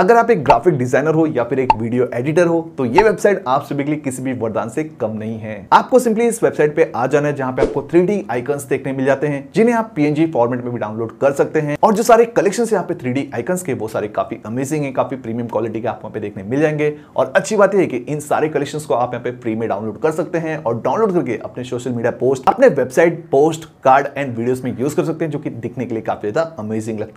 अगर आप एक ग्राफिक डिजाइनर हो या फिर एक वीडियो एडिटर हो तो ये वेबसाइट आप सभी के लिए किसी भी वरदान से कम नहीं है आपको सिंपली इस वेबसाइट पे आ जाना है जहाँ पे आपको 3D आइकन्स देखने मिल जाते हैं जिन्हें आप पीएनजी फॉर्मेट में भी डाउनलोड कर सकते हैं और जो सारे कलेक्शन यहाँ पे 3D आइकन्स के वो सारे काफी अमेजिंग है काफी प्रीमियम क्वालिटी के आप वहाँ पे देखने मिल जाएंगे और अच्छी बात यह है कि इन सारे कलेक्शन को आप यहाँ पे फ्री में डाउनलोड कर सकते हैं और डाउनलोड करके अपने सोशल मीडिया पोस्ट अपने website post card and video में यूज कर सकते हैं जो कि दिखने के लिए काफी ज्यादा अमेजिंग लगता है